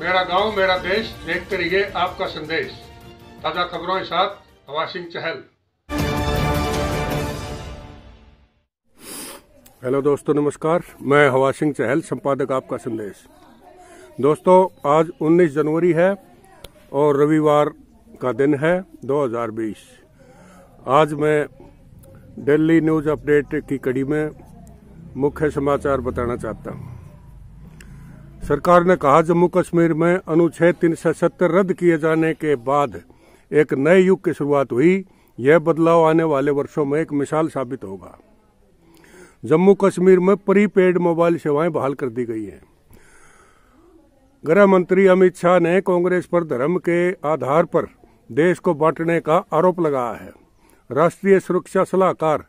मेरा गांव मेरा देश देखते रहिए आपका संदेश ताज़ा खबरों के साथ हवा सिंह चहल हेलो दोस्तों नमस्कार मैं हवा सिंह चहल संपादक आपका संदेश दोस्तों आज 19 जनवरी है और रविवार का दिन है 2020 आज मैं डेली न्यूज़ अपडेट की कड़ी में मुख्य समाचार बताना चाहता हूँ सरकार ने कहा जम्मू कश्मीर में अनुच्छेद तीन रद्द किए जाने के बाद एक नए युग की शुरुआत हुई यह बदलाव आने वाले वर्षों में एक मिसाल साबित होगा जम्मू कश्मीर में प्रीपेड मोबाइल सेवाएं बहाल कर दी गई हैं गृह मंत्री अमित शाह ने कांग्रेस पर धर्म के आधार पर देश को बांटने का आरोप लगाया है राष्ट्रीय सुरक्षा सलाहकार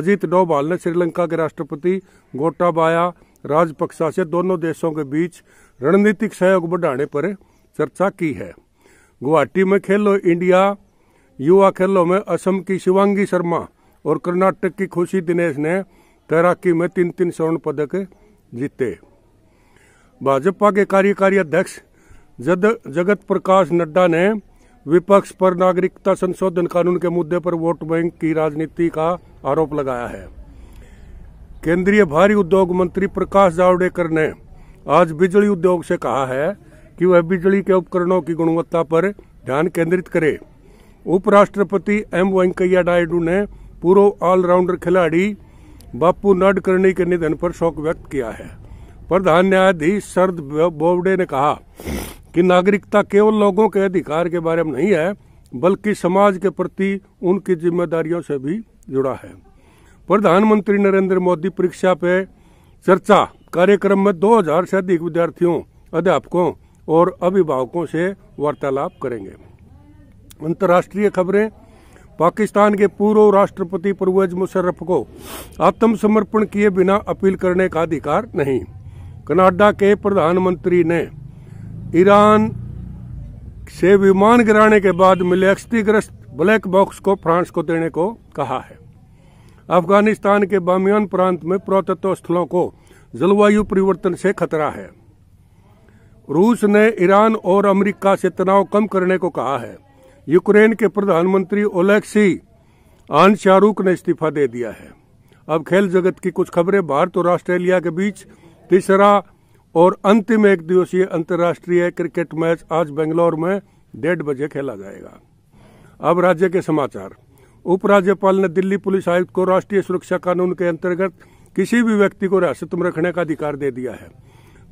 अजीत डोभाल ने श्रीलंका के राष्ट्रपति गोटाबाया राजपक्सा से दोनों देशों के बीच रणनीतिक सहयोग बढ़ाने पर चर्चा की है गुवाहाटी में खेलो इंडिया युवा खेलों में असम की शिवांगी शर्मा और कर्नाटक की खुशी दिनेश ने तैराकी में तीन तीन स्वर्ण पदक जीते भाजपा के कार्यकारी अध्यक्ष जगत प्रकाश नड्डा ने विपक्ष पर नागरिकता संशोधन कानून के मुद्दे पर वोट बैंक की राजनीति का आरोप लगाया है केंद्रीय भारी उद्योग मंत्री प्रकाश जावड़ेकर ने आज बिजली उद्योग से कहा है कि वह बिजली के उपकरणों की गुणवत्ता पर ध्यान केंद्रित करे उपराष्ट्रपति एम वेंकैया नायडू ने पूर्व ऑलराउंडर खिलाड़ी बापू नडकर्णी के निधन पर शोक व्यक्त किया है प्रधान न्यायाधीश शरद बोबडे ने कहा कि नागरिकता केवल लोगों के अधिकार के बारे में नहीं है बल्कि समाज के प्रति उनकी जिम्मेदारियों से भी जुड़ा है प्रधानमंत्री नरेंद्र मोदी परीक्षा पे चर्चा कार्यक्रम में 2000 से अधिक विद्यार्थियों अध्यापकों और अभिभावकों से वार्तालाप करेंगे अंतर्राष्ट्रीय खबरें पाकिस्तान के पूर्व राष्ट्रपति परवेज मुशर्रफ को आत्मसमर्पण किए बिना अपील करने का अधिकार नहीं कनाडा के प्रधानमंत्री ने ईरान से विमान गिराने के बाद मिले क्षतिग्रस्त ब्लैक बॉक्स को फ्रांस को देने को कहा है अफगानिस्तान के बामियान प्रांत में पुरातत्व स्थलों को जलवायु परिवर्तन से खतरा है रूस ने ईरान और अमेरिका से तनाव कम करने को कहा है यूक्रेन के प्रधानमंत्री ओलेक्सी आन शाहरुख ने इस्तीफा दे दिया है अब खेल जगत की कुछ खबरें भारत और ऑस्ट्रेलिया के बीच तीसरा और अंतिम एक दिवसीय अंतर्राष्ट्रीय क्रिकेट मैच आज बेंगलोर में डेढ़ बजे खेला जाएगा अब राज्य के समाचार उपराज्यपाल ने दिल्ली पुलिस आयुक्त को राष्ट्रीय सुरक्षा कानून के अंतर्गत किसी भी व्यक्ति को हिरासत में रखने का अधिकार दे दिया है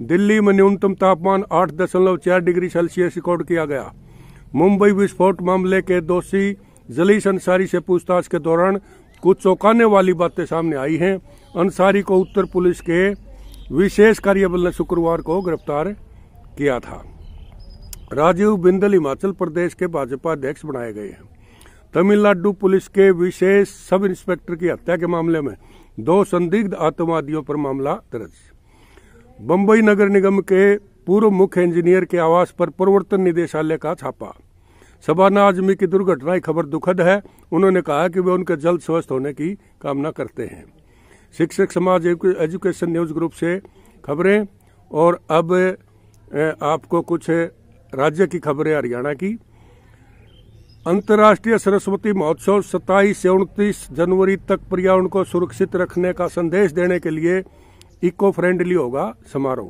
दिल्ली में न्यूनतम तापमान आठ दशमलव चार डिग्री सेल्सियस रिकॉर्ड किया गया मुंबई विस्फोट मामले के दोषी जलीस अंसारी से पूछताछ के दौरान कुछ चौंकाने वाली बातें सामने आई हैं अंसारी को उत्तर पुलिस के विशेष कार्यबल ने शुक्रवार को गिरफ्तार किया था राजीव बिंदल हिमाचल प्रदेश के भाजपा अध्यक्ष बनाए गए हैं तमिलनाडु पुलिस के विशेष सब इंस्पेक्टर की हत्या के मामले में दो संदिग्ध आतंकवादियों पर मामला दर्ज बम्बई नगर निगम के पूर्व मुख्य इंजीनियर के आवास पर प्रवर्तन निदेशालय का छापा सबाना आजमी की दुर्घटना खबर दुखद है उन्होंने कहा कि वे उनके जल्द स्वस्थ होने की कामना करते हैं शिक्षक समाज एजुकेशन न्यूज ग्रुप से खबरें और अब आपको कुछ राज्य की खबरें हरियाणा की अंतर्राष्ट्रीय सरस्वती महोत्सव 27 से 29 जनवरी तक पर्यावरण को सुरक्षित रखने का संदेश देने के लिए इको फ्रेंडली होगा समारोह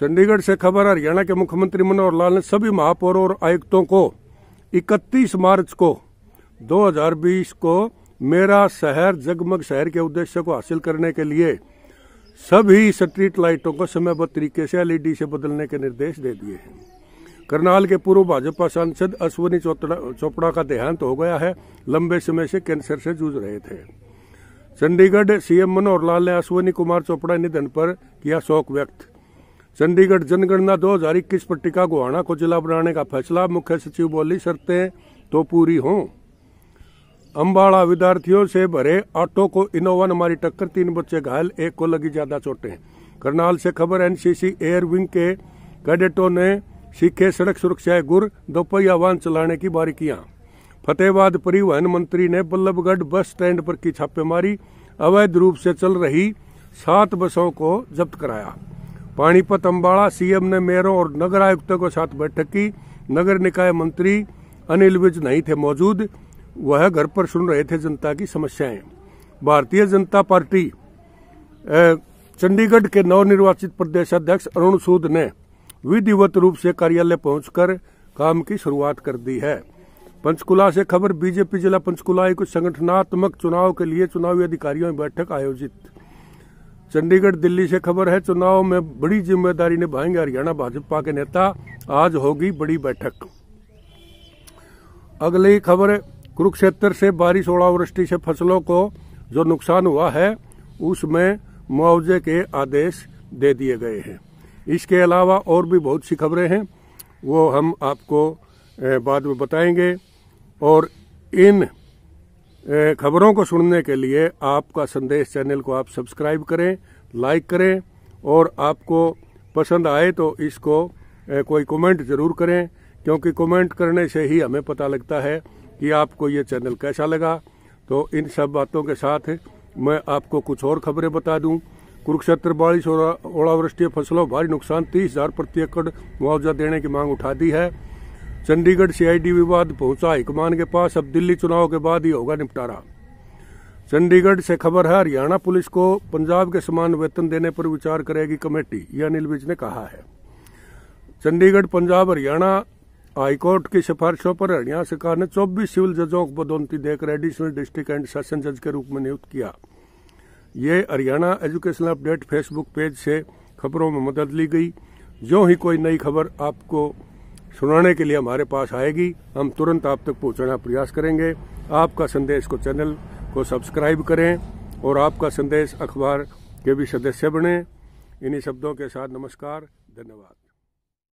चंडीगढ़ से खबर हरियाणा के मुख्यमंत्री मनोहर लाल ने सभी महापौरों और आयुक्तों को 31 मार्च को 2020 को मेरा शहर जगमग शहर के उद्देश्य को हासिल करने के लिए सभी स्ट्रीट लाइटों को समयबद्ध तरीके से एलईडी से बदलने के निर्देश दे दिए हैं करनाल के पूर्व भाजपा सांसद अश्वनी चोपड़ा का देहांत हो गया है लंबे समय से कैंसर से जूझ रहे थे चंडीगढ़ सीएम मनोहर लाल ने अश्वनी कुमार चोपड़ा निधन पर किया शोक व्यक्त चंडीगढ़ जनगणना 2021 पर टिका गोहाना को जिला बनाने का फैसला मुख्य सचिव बोली शर्तें तो पूरी हो अम्बाड़ा विद्यार्थियों से भरे ऑटो को इनोवा ने मारी टक्कर तीन बच्चे घायल एक को लगी ज्यादा चोटें करनाल से खबर एनसीसी एयर विंग के कैडेटों ने सीखे सड़क सुरक्षा गुर दोपहिया वाहन चलाने की बारीकियां फतेहबाद परिवहन मंत्री ने बल्लभगढ़ बस स्टैंड पर की छापेमारी अवैध रूप से चल रही सात बसों को जब्त कराया पानीपत अम्बाड़ा सीएम ने मेयरों और नगर आयुक्तों के साथ बैठक की नगर निकाय मंत्री अनिल विज नहीं थे मौजूद वह घर पर सुन रहे थे जनता की समस्याएं भारतीय जनता पार्टी चंडीगढ़ के नवनिर्वाचित प्रदेश अध्यक्ष अरुण सूद ने विधिवत रूप से कार्यालय पहुंचकर काम की शुरुआत कर दी है पंचकुला से खबर बीजेपी जिला पंचकुला एक संगठनात्मक चुनाव के लिए चुनावी अधिकारियों की बैठक आयोजित चंडीगढ़ दिल्ली से खबर है चुनाव में बड़ी जिम्मेदारी निभाएंगे हरियाणा भाजपा के नेता आज होगी बड़ी बैठक अगली खबर कुरुक्षेत्र से बारिश ओलावृष्टि से फसलों को जो नुकसान हुआ है उसमें मुआवजे के आदेश दे दिए गए हैं इसके अलावा और भी बहुत सी खबरें हैं वो हम आपको बाद में बताएंगे और इन खबरों को सुनने के लिए आपका संदेश चैनल को आप सब्सक्राइब करें लाइक करें और आपको पसंद आए तो इसको कोई कमेंट ज़रूर करें क्योंकि कमेंट करने से ही हमें पता लगता है कि आपको ये चैनल कैसा लगा तो इन सब बातों के साथ मैं आपको कुछ और खबरें बता दूं कुरुक्षेत्र बारिश और ओलावृष्टि फसलों भारी नुकसान तीस हजार प्रति एकड़ मुआवजा देने की मांग उठा दी है चंडीगढ़ सीआईडी विवाद पहुंचा हाईकमान के पास अब दिल्ली चुनाव के बाद ही होगा निपटारा चंडीगढ़ से खबर है हरियाणा पुलिस को पंजाब के समान वेतन देने पर विचार करेगी कमेटी यह अनिल विज ने कहा है चंडीगढ़ पंजाब हरियाणा हाईकोर्ट की सिफारिशों पर हरियाणा सरकार ने 24 सिविल जजों को पदोन्नति देकर एडिशनल डिस्ट्रिक्ट एंड सेशन जज के रूप में नियुक्त किया ये Haryana educational update Facebook page से खबरों में मदद ली गई जो ही कोई नई खबर आपको सुनाने के लिए हमारे पास आएगी हम तुरंत आप तक पहुंचाना प्रयास करेंगे आपका संदेश को चैनल को सब्सक्राइब करें और आपका संदेश अखबार के भी सदस्य बने इन्हीं शब्दों के साथ नमस्कार धन्यवाद